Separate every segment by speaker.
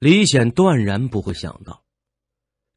Speaker 1: 李显断然不会想到，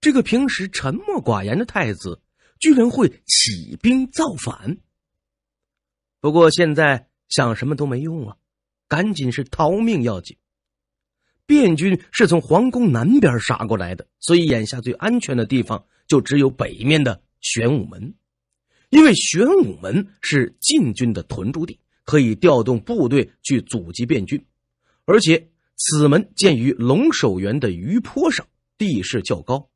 Speaker 1: 这个平时沉默寡言的太子，居然会起兵造反。不过现在想什么都没用啊，赶紧是逃命要紧。卞军是从皇宫南边杀过来的，所以眼下最安全的地方就只有北面的玄武门，因为玄武门是禁军的屯驻地，可以调动部队去阻击卞军，而且。此门建于龙首原的余坡上，地势较高，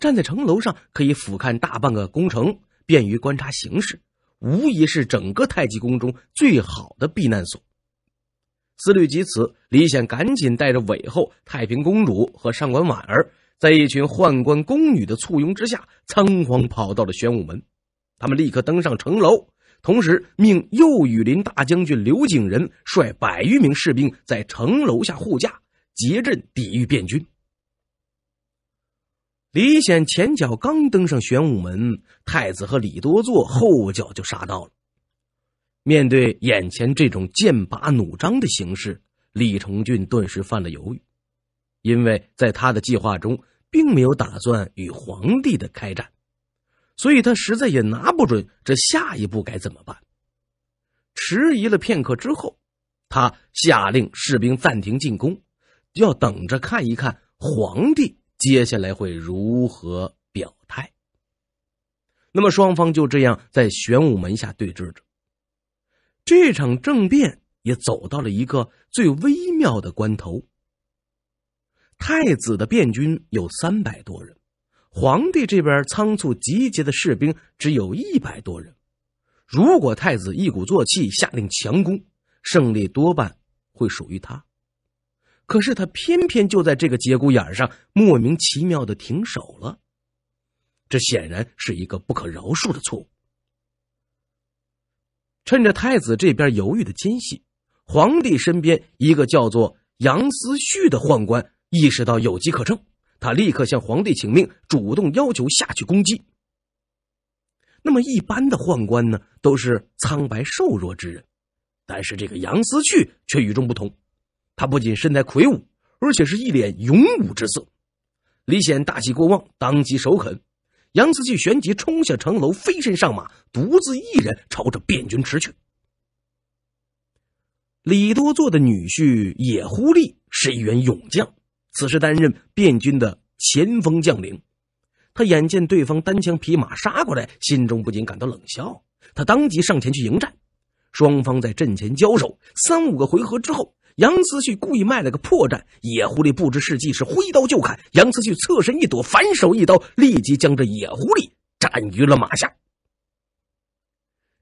Speaker 1: 站在城楼上可以俯瞰大半个宫城，便于观察形势，无疑是整个太极宫中最好的避难所。思虑及此，李显赶紧带着韦后、太平公主和上官婉儿，在一群宦官、宫女的簇拥之下，仓皇跑到了玄武门。他们立刻登上城楼。同时，命右羽林大将军刘景仁率百余名士兵在城楼下护驾，结阵抵御变军。李显前脚刚登上玄武门，太子和李多作后脚就杀到了。面对眼前这种剑拔弩张的形势，李重俊顿时犯了犹豫，因为在他的计划中，并没有打算与皇帝的开战。所以他实在也拿不准这下一步该怎么办。迟疑了片刻之后，他下令士兵暂停进攻，要等着看一看皇帝接下来会如何表态。那么双方就这样在玄武门下对峙着。这场政变也走到了一个最微妙的关头。太子的变军有三百多人。皇帝这边仓促集结的士兵只有一百多人，如果太子一鼓作气下令强攻，胜利多半会属于他。可是他偏偏就在这个节骨眼上莫名其妙的停手了，这显然是一个不可饶恕的错误。趁着太子这边犹豫的间隙，皇帝身边一个叫做杨思绪的宦官意识到有机可乘。他立刻向皇帝请命，主动要求下去攻击。那么一般的宦官呢，都是苍白瘦弱之人，但是这个杨思去却与众不同，他不仅身材魁梧，而且是一脸勇武之色。李显大喜过望，当即首肯。杨思去旋即冲下城楼，飞身上马，独自一人朝着汴军驰去。李多做的女婿野狐力是一员勇将。此时担任汴军的前锋将领，他眼见对方单枪匹马杀过来，心中不禁感到冷笑。他当即上前去迎战，双方在阵前交手三五个回合之后，杨思旭故意卖了个破绽，野狐狸不知是计，是挥刀就砍，杨思旭侧身一躲，反手一刀，立即将这野狐狸斩于了马下。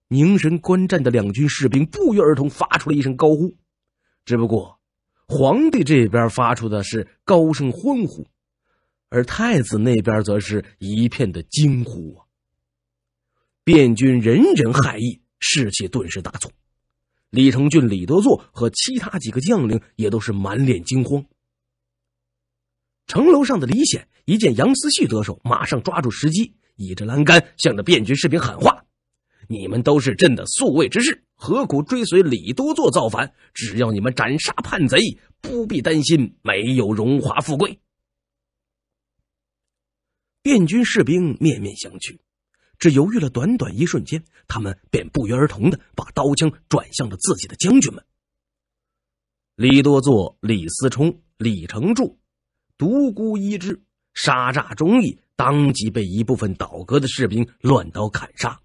Speaker 1: 凝神观战的两军士兵不约而同发出了一声高呼，只不过。皇帝这边发出的是高声欢呼，而太子那边则是一片的惊呼啊！卞军人人骇异，士气顿时大挫。李承俊、李德作和其他几个将领也都是满脸惊慌。城楼上的李显一见杨思绪得手，马上抓住时机，倚着栏杆，向着卞军士兵喊话。你们都是朕的宿卫之士，何苦追随李多作造反？只要你们斩杀叛贼，不必担心没有荣华富贵。边军士兵面面相觑，只犹豫了短短一瞬间，他们便不约而同的把刀枪转向了自己的将军们。李多作、李思冲、李成柱、独孤一掷，杀诈忠义，当即被一部分倒戈的士兵乱刀砍杀。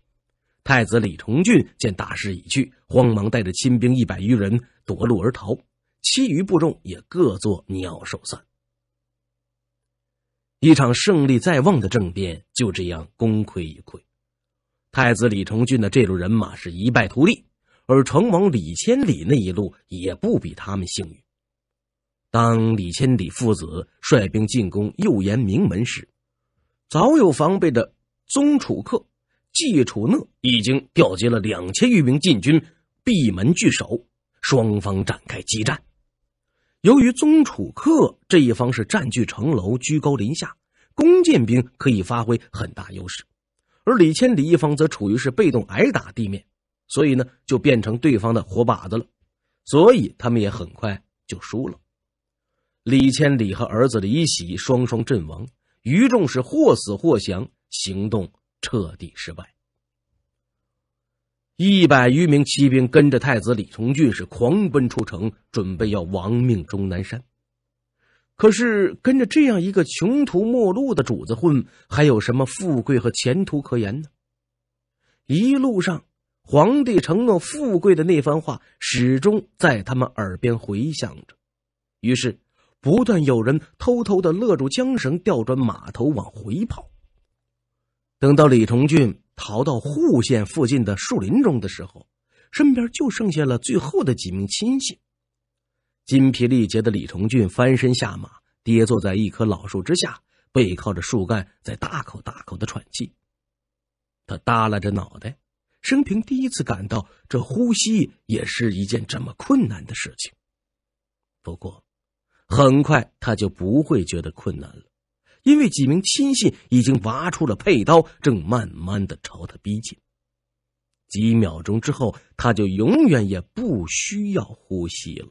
Speaker 1: 太子李重俊见大势已去，慌忙带着亲兵一百余人夺路而逃，其余部众也各作鸟兽散。一场胜利在望的政变就这样功亏一篑。太子李重俊的这路人马是一败涂地，而成王李千里那一路也不比他们幸运。当李千里父子率兵进攻右延名门时，早有防备的宗楚客。季楚讷已经调集了两千余名禁军，闭门聚守，双方展开激战。由于宗楚客这一方是占据城楼，居高临下，弓箭兵可以发挥很大优势，而李千里一方则处于是被动挨打地面，所以呢，就变成对方的活靶子了。所以他们也很快就输了。李千里和儿子李喜双双阵亡，于众是或死或降，行动。彻底失败。一百余名骑兵跟着太子李重俊是狂奔出城，准备要亡命终南山。可是跟着这样一个穷途末路的主子混，还有什么富贵和前途可言呢？一路上，皇帝承诺富贵的那番话始终在他们耳边回响着，于是不断有人偷偷的勒住缰绳，调转马头往回跑。等到李崇俊逃到户县附近的树林中的时候，身边就剩下了最后的几名亲信。筋疲力竭的李崇俊翻身下马，跌坐在一棵老树之下，背靠着树干，在大口大口的喘气。他耷拉着脑袋，生平第一次感到这呼吸也是一件这么困难的事情。不过，很快他就不会觉得困难了。因为几名亲信已经拔出了佩刀，正慢慢的朝他逼近。几秒钟之后，他就永远也不需要呼吸了。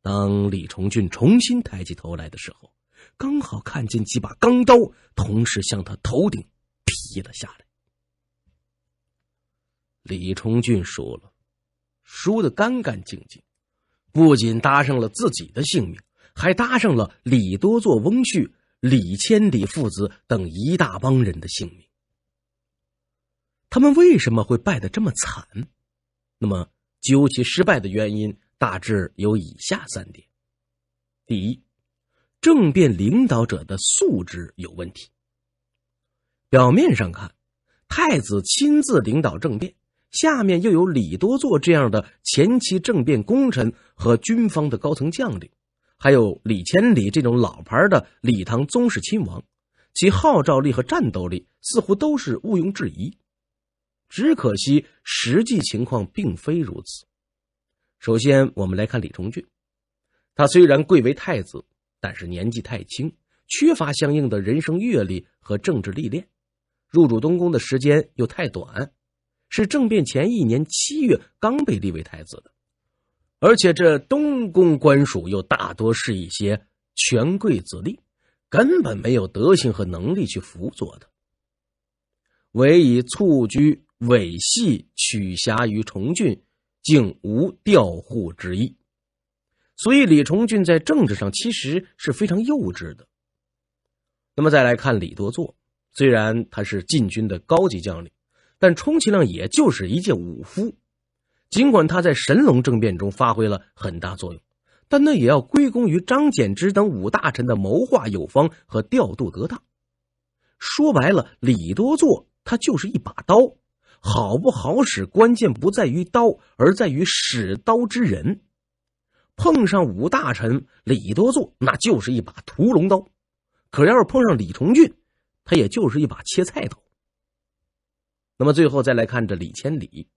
Speaker 1: 当李崇俊重新抬起头来的时候，刚好看见几把钢刀同时向他头顶劈了下来。李崇俊输了，输的干干净净，不仅搭上了自己的性命。还搭上了李多作、翁婿、李千里父子等一大帮人的性命。他们为什么会败得这么惨？那么，究其失败的原因，大致有以下三点：第一，政变领导者的素质有问题。表面上看，太子亲自领导政变，下面又有李多作这样的前期政变功臣和军方的高层将领。还有李千里这种老牌的李唐宗室亲王，其号召力和战斗力似乎都是毋庸置疑。只可惜实际情况并非如此。首先，我们来看李重俊，他虽然贵为太子，但是年纪太轻，缺乏相应的人生阅历和政治历练，入主东宫的时间又太短，是政变前一年七月刚被立为太子的。而且这东宫官署又大多是一些权贵子弟，根本没有德行和能力去辅佐他。唯以蹴鞠、尾系，取侠于崇俊，竟无调护之意。所以李崇俊在政治上其实是非常幼稚的。那么再来看李多作，虽然他是禁军的高级将领，但充其量也就是一介武夫。尽管他在神龙政变中发挥了很大作用，但那也要归功于张柬之等五大臣的谋划有方和调度得当。说白了，李多作他就是一把刀，好不好使，关键不在于刀，而在于使刀之人。碰上五大臣，李多作那就是一把屠龙刀；可要是碰上李重俊，他也就是一把切菜刀。那么最后再来看这李千里。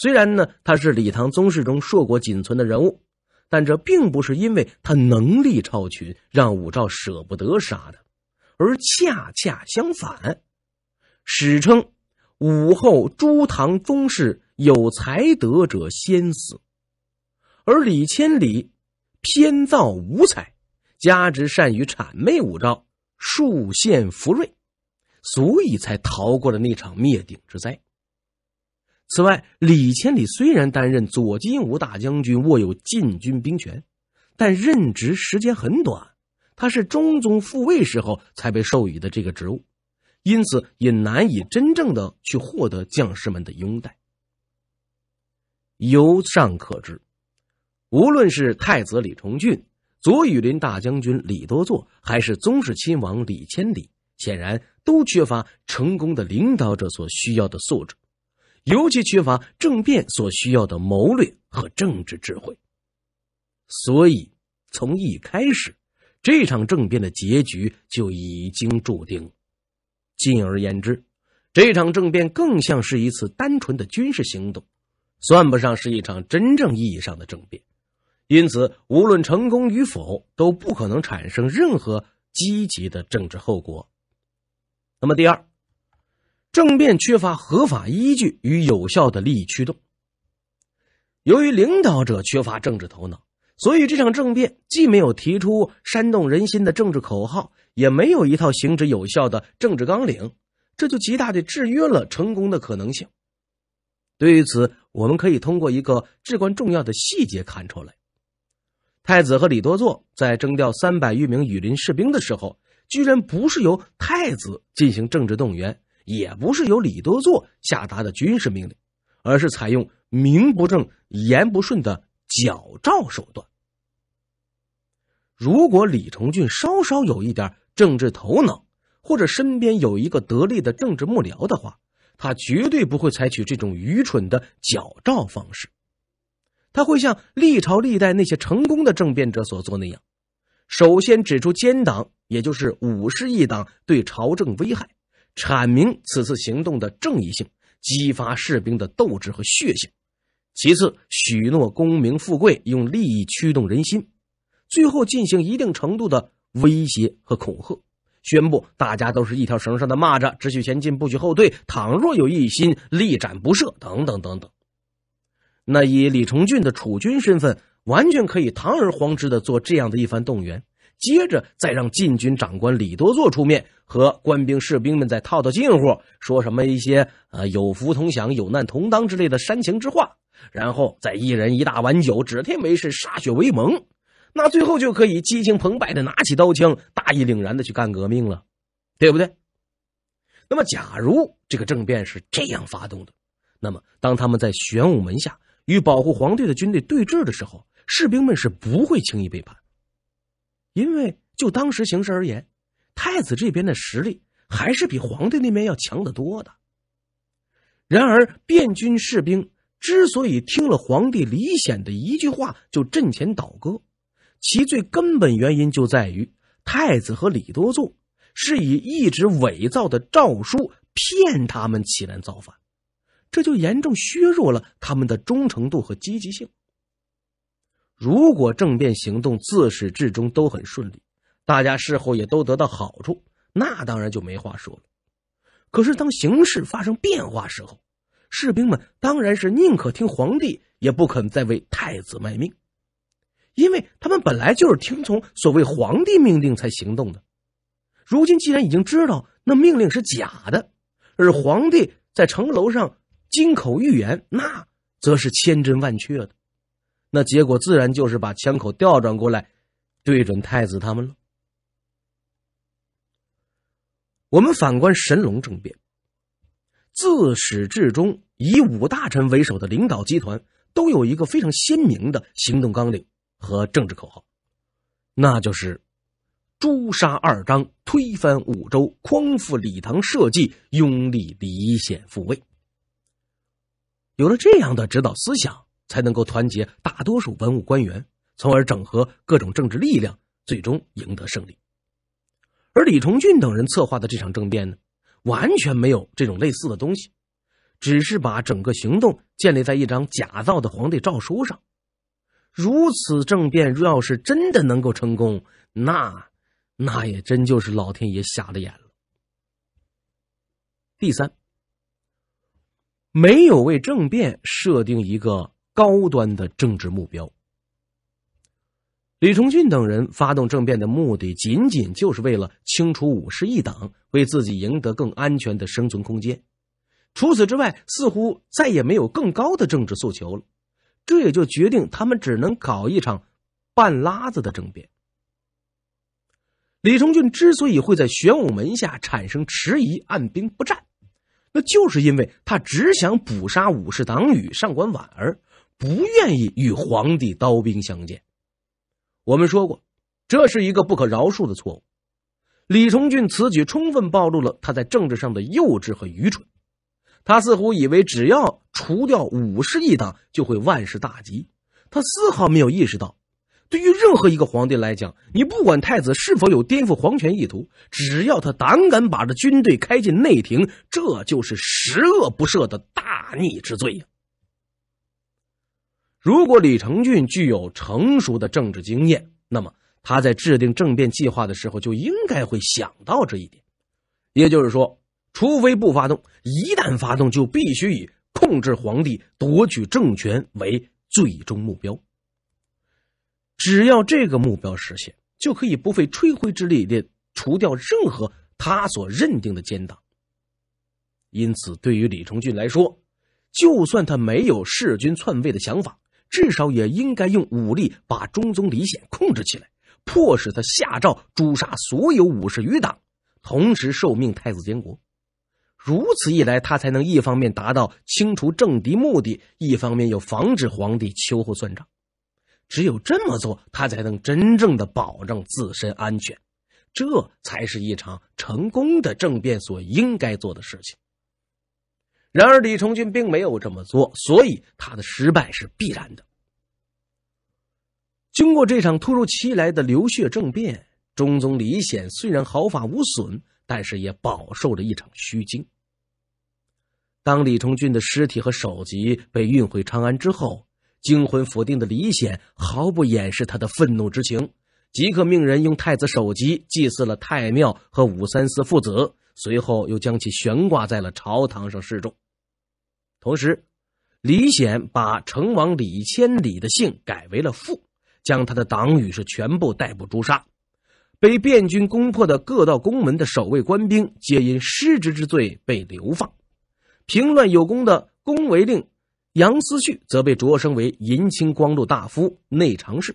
Speaker 1: 虽然呢，他是李唐宗室中硕果仅存的人物，但这并不是因为他能力超群，让武曌舍不得杀的，而恰恰相反，史称武后诸唐宗室有才德者先死，而李千里偏造无才，加之善于谄媚武曌，数献福瑞，所以才逃过了那场灭顶之灾。此外，李千里虽然担任左金吾大将军，握有禁军兵权，但任职时间很短，他是中宗复位时候才被授予的这个职务，因此也难以真正的去获得将士们的拥戴。由上可知，无论是太子李重俊、左羽林大将军李多作，还是宗室亲王李千里，显然都缺乏成功的领导者所需要的素质。尤其缺乏政变所需要的谋略和政治智慧，所以从一开始，这场政变的结局就已经注定了。进而言之，这场政变更像是一次单纯的军事行动，算不上是一场真正意义上的政变。因此，无论成功与否，都不可能产生任何积极的政治后果。那么，第二。政变缺乏合法依据与有效的利益驱动。由于领导者缺乏政治头脑，所以这场政变既没有提出煽动人心的政治口号，也没有一套行之有效的政治纲领，这就极大的制约了成功的可能性。对于此，我们可以通过一个至关重要的细节看出来：太子和李多祚在征调三百余名羽林士兵的时候，居然不是由太子进行政治动员。也不是由李多作下达的军事命令，而是采用名不正言不顺的矫诏手段。如果李崇俊稍稍有一点政治头脑，或者身边有一个得力的政治幕僚的话，他绝对不会采取这种愚蠢的矫诏方式。他会像历朝历代那些成功的政变者所做那样，首先指出奸党，也就是武士一党对朝政危害。阐明此次行动的正义性，激发士兵的斗志和血性；其次，许诺功名富贵，用利益驱动人心；最后，进行一定程度的威胁和恐吓，宣布大家都是一条绳上的蚂蚱，只许前进，不许后退。倘若有一心，力斩不赦，等等等等。那以李崇俊的储君身份，完全可以堂而皇之的做这样的一番动员。接着再让禁军长官李多做出面和官兵士兵们再套套近乎，说什么一些呃有福同享有难同当之类的煽情之话，然后再一人一大碗酒，指天为誓，歃血为盟，那最后就可以激情澎湃的拿起刀枪，大义凛然的去干革命了，对不对？那么假如这个政变是这样发动的，那么当他们在玄武门下与保护皇帝的军队对峙的时候，士兵们是不会轻易背叛。因为就当时形势而言，太子这边的实力还是比皇帝那边要强得多的。然而，变军士兵之所以听了皇帝李显的一句话就阵前倒戈，其最根本原因就在于太子和李多作是以一直伪造的诏书骗他们起来造反，这就严重削弱了他们的忠诚度和积极性。如果政变行动自始至终都很顺利，大家事后也都得到好处，那当然就没话说了。可是当形势发生变化时候，士兵们当然是宁可听皇帝，也不肯再为太子卖命，因为他们本来就是听从所谓皇帝命令才行动的。如今既然已经知道那命令是假的，而皇帝在城楼上金口玉言，那则是千真万确的。那结果自然就是把枪口调转过来，对准太子他们了。我们反观神龙政变，自始至终，以五大臣为首的领导集团都有一个非常鲜明的行动纲领和政治口号，那就是诛杀二张，推翻五周，匡复李唐社稷，拥立李显复位。有了这样的指导思想。才能够团结大多数文武官员，从而整合各种政治力量，最终赢得胜利。而李崇俊等人策划的这场政变呢，完全没有这种类似的东西，只是把整个行动建立在一张假造的皇帝诏书上。如此政变，要是真的能够成功，那，那也真就是老天爷瞎了眼了。第三，没有为政变设定一个。高端的政治目标，李崇俊等人发动政变的目的，仅仅就是为了清除武士一党，为自己赢得更安全的生存空间。除此之外，似乎再也没有更高的政治诉求了。这也就决定他们只能搞一场半拉子的政变。李崇俊之所以会在玄武门下产生迟疑，按兵不战，那就是因为他只想捕杀武士党羽上官婉儿。不愿意与皇帝刀兵相见，我们说过，这是一个不可饶恕的错误。李崇俊此举充分暴露了他在政治上的幼稚和愚蠢。他似乎以为只要除掉武氏一党，就会万事大吉。他丝毫没有意识到，对于任何一个皇帝来讲，你不管太子是否有颠覆皇权意图，只要他胆敢把这军队开进内廷，这就是十恶不赦的大逆之罪呀。如果李承俊具有成熟的政治经验，那么他在制定政变计划的时候就应该会想到这一点，也就是说，除非不发动，一旦发动，就必须以控制皇帝、夺取政权为最终目标。只要这个目标实现，就可以不费吹灰之力的除掉任何他所认定的奸党。因此，对于李承俊来说，就算他没有弑君篡位的想法。至少也应该用武力把中宗李显控制起来，迫使他下诏诛杀所有武士余党，同时受命太子监国。如此一来，他才能一方面达到清除政敌目的，一方面又防止皇帝秋后算账。只有这么做，他才能真正的保证自身安全。这才是一场成功的政变所应该做的事情。然而李重俊并没有这么做，所以他的失败是必然的。经过这场突如其来的流血政变，中宗李显虽然毫发无损，但是也饱受着一场虚惊。当李重俊的尸体和首级被运回长安之后，惊魂甫定的李显毫不掩饰他的愤怒之情。即刻命人用太子首级祭祀了太庙和武三思父子，随后又将其悬挂在了朝堂上示众。同时，李显把成王李千里的姓改为了傅，将他的党羽是全部逮捕诛杀。被叛军攻破的各道宫门的守卫官兵，皆因失职之罪被流放。平乱有功的宫闱令杨思绪，则被擢升为银青光禄大夫、内常侍。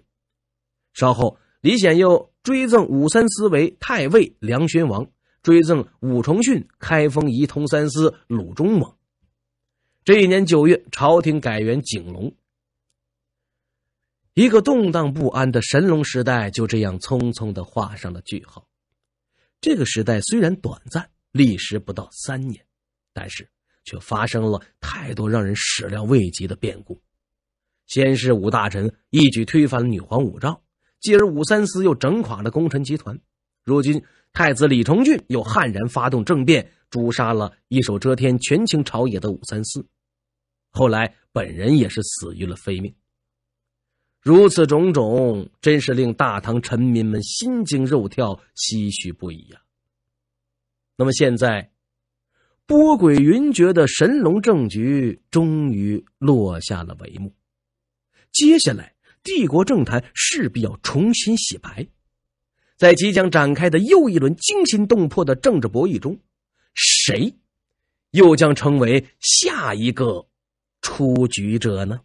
Speaker 1: 稍后。李显又追赠武三思为太尉、梁宣王，追赠武重训开封仪同三司、鲁中王。这一年九月，朝廷改元景龙。一个动荡不安的神龙时代就这样匆匆的画上了句号。这个时代虽然短暂，历时不到三年，但是却发生了太多让人始料未及的变故。先是武大臣一举推翻了女皇武曌。继而，武三思又整垮了功臣集团。如今，太子李重俊又悍然发动政变，诛杀了一手遮天、权倾朝野的武三思。后来，本人也是死于了非命。如此种种，真是令大唐臣民们心惊肉跳、唏嘘不已呀。那么，现在波诡云谲的神龙政局终于落下了帷幕。接下来。帝国政坛势必要重新洗牌，在即将展开的又一轮惊心动魄的政治博弈中，谁又将成为下一个出局者呢？